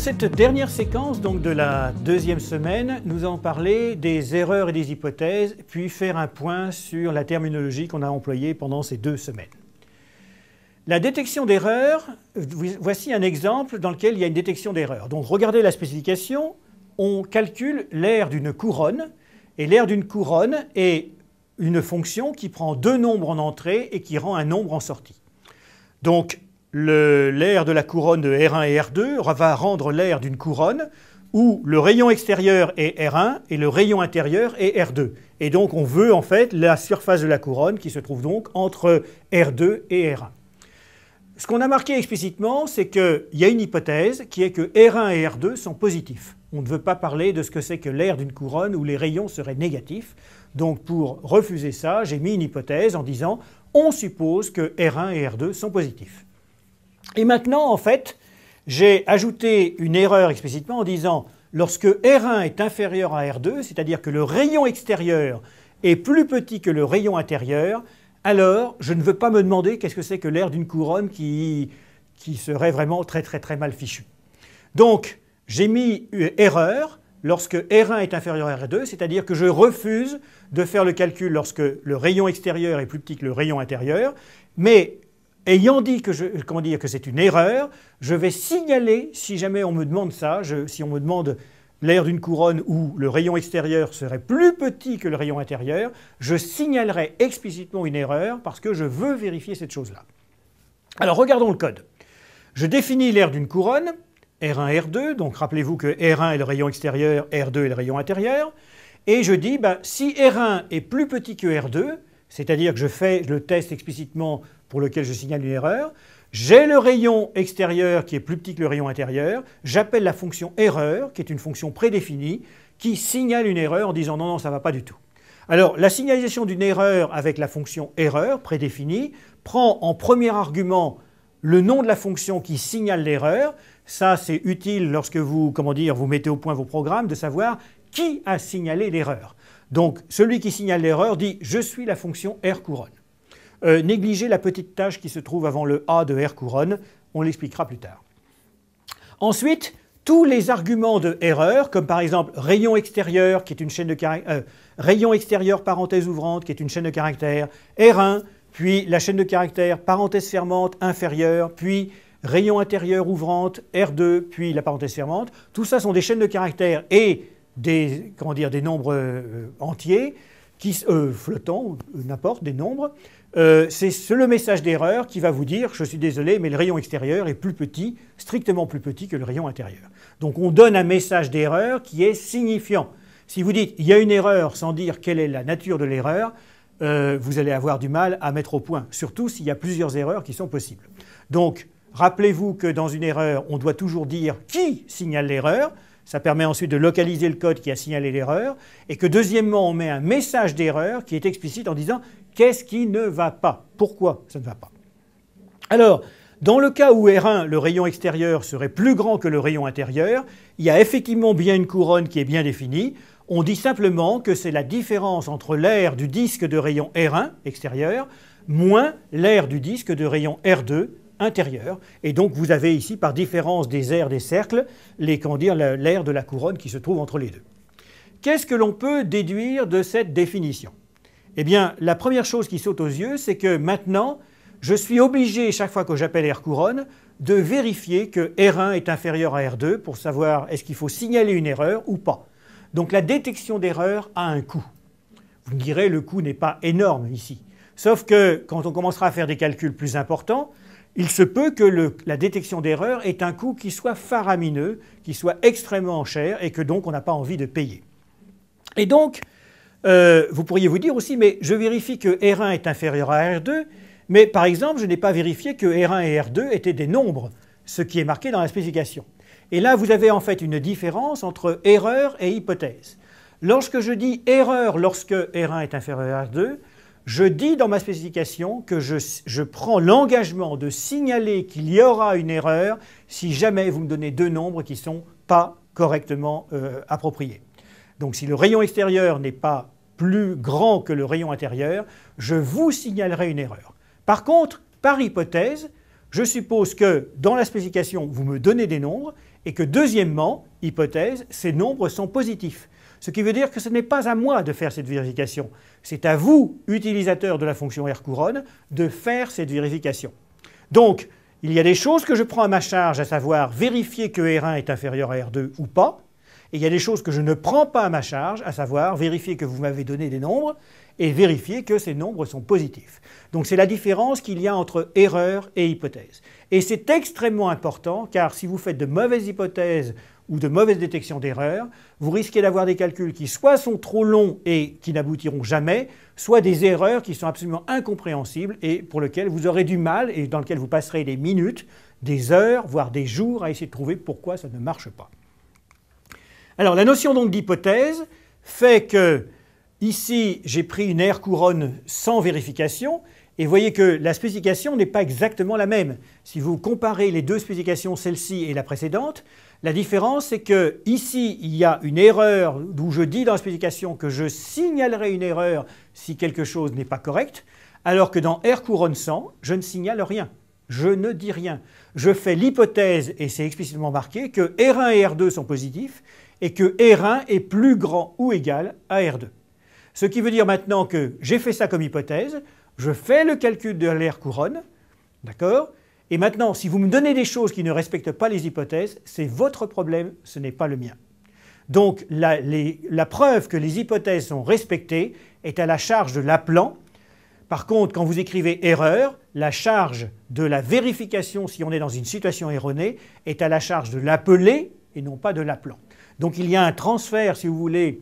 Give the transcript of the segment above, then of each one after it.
cette dernière séquence donc de la deuxième semaine, nous allons parler des erreurs et des hypothèses, puis faire un point sur la terminologie qu'on a employée pendant ces deux semaines. La détection d'erreurs, voici un exemple dans lequel il y a une détection d'erreur. Donc regardez la spécification, on calcule l'aire d'une couronne, et l'aire d'une couronne est une fonction qui prend deux nombres en entrée et qui rend un nombre en sortie. Donc l'air de la couronne de R1 et R2 va rendre l'air d'une couronne où le rayon extérieur est R1 et le rayon intérieur est R2. Et donc on veut en fait la surface de la couronne qui se trouve donc entre R2 et R1. Ce qu'on a marqué explicitement, c'est qu'il y a une hypothèse qui est que R1 et R2 sont positifs. On ne veut pas parler de ce que c'est que l'air d'une couronne où les rayons seraient négatifs. Donc pour refuser ça, j'ai mis une hypothèse en disant on suppose que R1 et R2 sont positifs. Et maintenant, en fait, j'ai ajouté une erreur explicitement en disant lorsque R1 est inférieur à R2, c'est-à-dire que le rayon extérieur est plus petit que le rayon intérieur, alors je ne veux pas me demander qu'est-ce que c'est que l'air d'une couronne qui, qui serait vraiment très très très mal fichue. Donc j'ai mis erreur lorsque R1 est inférieur à R2, c'est-à-dire que je refuse de faire le calcul lorsque le rayon extérieur est plus petit que le rayon intérieur, mais ayant dit que je, comment dire, que c'est une erreur, je vais signaler, si jamais on me demande ça, si on me demande l'air d'une couronne où le rayon extérieur serait plus petit que le rayon intérieur, je signalerai explicitement une erreur parce que je veux vérifier cette chose-là. Alors regardons le code. Je définis l'air d'une couronne, R1, R2, donc rappelez-vous que R1 est le rayon extérieur, R2 est le rayon intérieur, et je dis, bah, si R1 est plus petit que R2, c'est-à-dire que je fais le test explicitement pour lequel je signale une erreur, j'ai le rayon extérieur qui est plus petit que le rayon intérieur, j'appelle la fonction erreur, qui est une fonction prédéfinie, qui signale une erreur en disant non, non, ça ne va pas du tout. Alors, la signalisation d'une erreur avec la fonction erreur prédéfinie prend en premier argument le nom de la fonction qui signale l'erreur. Ça, c'est utile lorsque vous, comment dire, vous mettez au point vos programmes de savoir qui a signalé l'erreur. Donc celui qui signale l'erreur dit je suis la fonction R couronne. Euh, négligez la petite tâche qui se trouve avant le A de R couronne, on l'expliquera plus tard. Ensuite, tous les arguments de erreur, comme par exemple rayon extérieur, qui est une chaîne de euh, rayon extérieur parenthèse ouvrante, qui est une chaîne de caractères, R1, puis la chaîne de caractères parenthèse fermante inférieure, puis rayon intérieur ouvrante, R2, puis la parenthèse fermante, tout ça sont des chaînes de caractères et des, comment dire, des nombres euh, entiers, qui, flottant euh, flottants, euh, n'importe, des nombres. c'est le message d'erreur qui va vous dire, je suis désolé, mais le rayon extérieur est plus petit, strictement plus petit que le rayon intérieur. Donc on donne un message d'erreur qui est signifiant. Si vous dites, il y a une erreur sans dire quelle est la nature de l'erreur, vous allez avoir du mal à mettre au point, surtout s'il y a plusieurs erreurs qui sont possibles. Donc, rappelez-vous que dans une erreur, on doit toujours dire qui signale l'erreur, ça permet ensuite de localiser le code qui a signalé l'erreur. Et que deuxièmement, on met un message d'erreur qui est explicite en disant qu'est-ce qui ne va pas Pourquoi ça ne va pas Alors, dans le cas où R1, le rayon extérieur, serait plus grand que le rayon intérieur, il y a effectivement bien une couronne qui est bien définie. On dit simplement que c'est la différence entre l'air du disque de rayon R1 extérieur moins l'air du disque de rayon R2 et donc vous avez ici, par différence des aires des cercles, l'air de la couronne qui se trouve entre les deux. Qu'est-ce que l'on peut déduire de cette définition Eh bien, la première chose qui saute aux yeux, c'est que maintenant, je suis obligé, chaque fois que j'appelle R couronne, de vérifier que R1 est inférieur à R2 pour savoir est-ce qu'il faut signaler une erreur ou pas. Donc la détection d'erreur a un coût. Vous me direz, le coût n'est pas énorme ici. Sauf que quand on commencera à faire des calculs plus importants, il se peut que la détection d'erreur ait un coût qui soit faramineux, qui soit extrêmement cher et que donc on n'a pas envie de payer. Et donc, euh, vous pourriez vous dire aussi, mais je vérifie que R1 est inférieur à R2, mais par exemple, je n'ai pas vérifié que R1 et R2 étaient des nombres, ce qui est marqué dans la spécification. Et là, vous avez en fait une différence entre erreur et hypothèse. Lorsque je dis erreur lorsque R1 est inférieur à R2, je dis dans ma spécification que je, prends l'engagement de signaler qu'il y aura une erreur si jamais vous me donnez deux nombres qui ne sont pas correctement euh, appropriés. Donc si le rayon extérieur n'est pas plus grand que le rayon intérieur, je vous signalerai une erreur. Par contre, par hypothèse, je suppose que dans la spécification, vous me donnez des nombres et que deuxièmement, hypothèse, ces nombres sont positifs. Ce qui veut dire que ce n'est pas à moi de faire cette vérification. C'est à vous, utilisateurs de la fonction R couronne, de faire cette vérification. Donc, il y a des choses que je prends à ma charge, à savoir vérifier que R1 est inférieur à R2 ou pas. Et il y a des choses que je ne prends pas à ma charge, à savoir vérifier que vous m'avez donné des nombres et vérifier que ces nombres sont positifs. Donc c'est la différence qu'il y a entre erreur et hypothèse. Et c'est extrêmement important car si vous faites de mauvaises hypothèses ou de mauvaise détection d'erreurs, vous risquez d'avoir des calculs qui soit sont trop longs et qui n'aboutiront jamais, soit des erreurs qui sont absolument incompréhensibles et pour lesquelles vous aurez du mal et dans lesquelles vous passerez des minutes, des heures, voire des jours à essayer de trouver pourquoi ça ne marche pas. Alors la notion donc d'hypothèse fait que ici j'ai pris une aire couronne sans vérification, et voyez que la spécification n'est pas exactement la même. Si vous comparez les deux spécifications, celle-ci et la précédente, la différence, c'est que ici, il y a une erreur, d'où je dis dans la spécification que je signalerai une erreur si quelque chose n'est pas correct, alors que dans R couronne 100, je ne signale rien. Je ne dis rien. Je fais l'hypothèse, et c'est explicitement marqué, que R1 et R2 sont positifs et que R1 est plus grand ou égal à R2. Ce qui veut dire maintenant que j'ai fait ça comme hypothèse, je fais le calcul de l'air couronne, d'accord et maintenant, si vous me donnez des choses qui ne respectent pas les hypothèses, c'est votre problème, ce n'est pas le mien. Donc la, preuve que les hypothèses sont respectées est à la charge de l'appelant. Par contre, quand vous écrivez erreur, la charge de la vérification, si on est dans une situation erronée, est à la charge de l'appelé et non pas de l'appelant. Donc il y a un transfert, si vous voulez,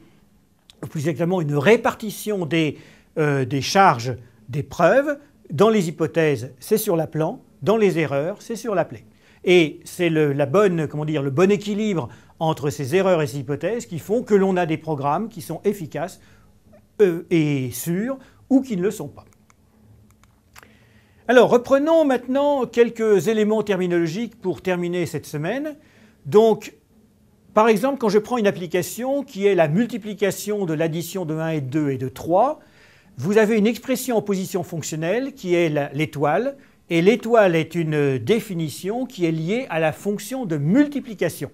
plus exactement une répartition des, euh, des charges des preuves. Dans les hypothèses, c'est sur l'appelant dans les erreurs, c'est sur la plaie. Et c'est le, la bonne, comment dire, le bon équilibre entre ces erreurs et ces hypothèses qui font que l'on a des programmes qui sont efficaces euh, et sûrs ou qui ne le sont pas. Alors reprenons maintenant quelques éléments terminologiques pour terminer cette semaine. Donc par exemple quand je prends une application qui est la multiplication de l'addition de 1 et 2 et de 3, vous avez une expression en position fonctionnelle qui est l'étoile et l'étoile est une définition qui est liée à la fonction de multiplication.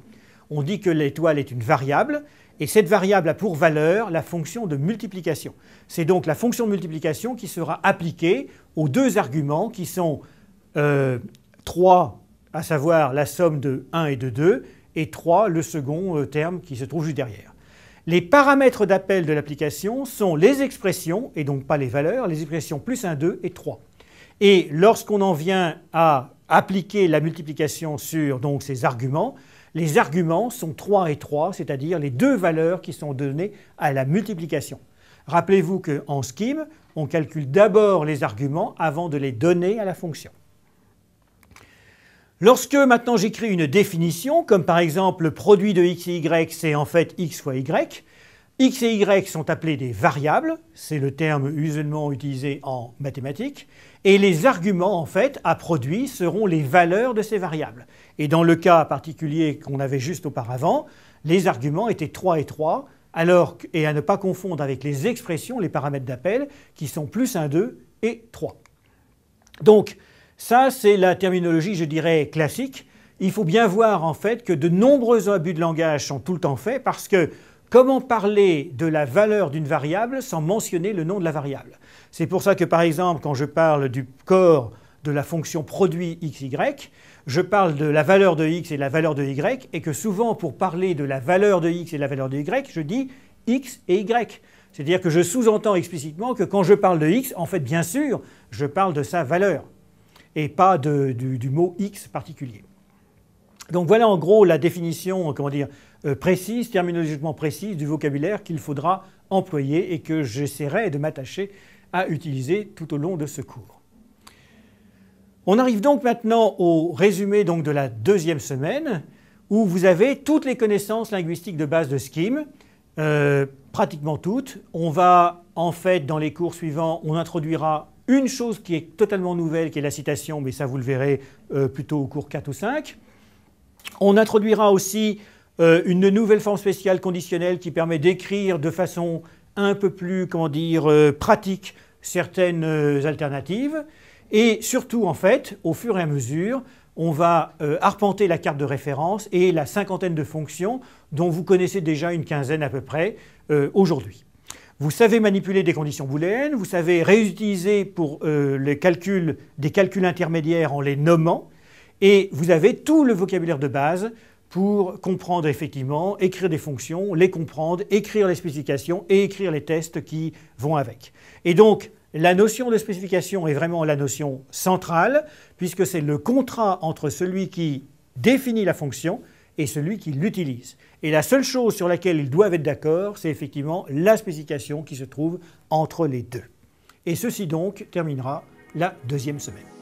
On dit que l'étoile est une variable, et cette variable a pour valeur la fonction de multiplication. C'est donc la fonction de multiplication qui sera appliquée aux deux arguments qui sont 3, euh, à savoir la somme de 1 et de 2, et 3, le second euh, terme qui se trouve juste derrière. Les paramètres d'appel de l'application sont les expressions, et donc pas les valeurs, les expressions plus 1, 2 et 3. Et lorsqu'on en vient à appliquer la multiplication sur donc ces arguments, les arguments sont 3 et 3, c'est-à-dire les deux valeurs qui sont données à la multiplication. Rappelez-vous qu'en scheme, on calcule d'abord les arguments avant de les donner à la fonction. Lorsque maintenant j'écris une définition, comme par exemple le produit de x et y, c'est en fait x fois y, X et Y sont appelés des variables, c'est le terme usuellement utilisé en mathématiques, et les arguments en fait à produire seront les valeurs de ces variables. Et dans le cas particulier qu'on avait juste auparavant, les arguments étaient 3 et 3, alors, et à ne pas confondre avec les expressions, les paramètres d'appel, qui sont plus 1, 2 et 3. Donc, ça, c'est la terminologie, je dirais, classique. Il faut bien voir en fait que de nombreux abus de langage sont tout le temps faits parce que Comment parler de la valeur d'une variable sans mentionner le nom de la variable C'est pour ça que par exemple quand je parle du corps de la fonction produit xy, je parle de la valeur de x et de la valeur de y, et que souvent pour parler de la valeur de x et de la valeur de y, je dis x et y. C'est-à-dire que je sous-entends explicitement que quand je parle de x, en fait bien sûr, je parle de sa valeur, et pas du mot x particulier. Donc voilà en gros la définition, comment dire, euh, précise, terminologiquement précise du vocabulaire qu'il faudra employer et que j'essaierai de m'attacher à utiliser tout au long de ce cours. On arrive donc maintenant au résumé donc de la deuxième semaine où vous avez toutes les connaissances linguistiques de base de Scheme, euh, pratiquement toutes. On va en fait dans les cours suivants, on introduira une chose qui est totalement nouvelle, qui est la citation, mais ça vous le verrez euh, plutôt au cours 4 ou 5. On introduira aussi euh, une nouvelle forme spéciale conditionnelle qui permet d'écrire de façon un peu plus, comment dire, euh, pratique certaines euh, alternatives. Et surtout, en fait, au fur et à mesure, on va arpenter la carte de référence et la cinquantaine de fonctions dont vous connaissez déjà une quinzaine à peu près aujourd'hui. Vous savez manipuler des conditions booléennes, vous savez réutiliser pour les calculs, des calculs intermédiaires en les nommant, et vous avez tout le vocabulaire de base pour comprendre effectivement, écrire des fonctions, les comprendre, écrire les spécifications et écrire les tests qui vont avec. Et donc, la notion de spécification est vraiment la notion centrale, puisque c'est le contrat entre celui qui définit la fonction et celui qui l'utilise. Et la seule chose sur laquelle ils doivent être d'accord, c'est effectivement la spécification qui se trouve entre les deux. Et ceci donc terminera la deuxième semaine.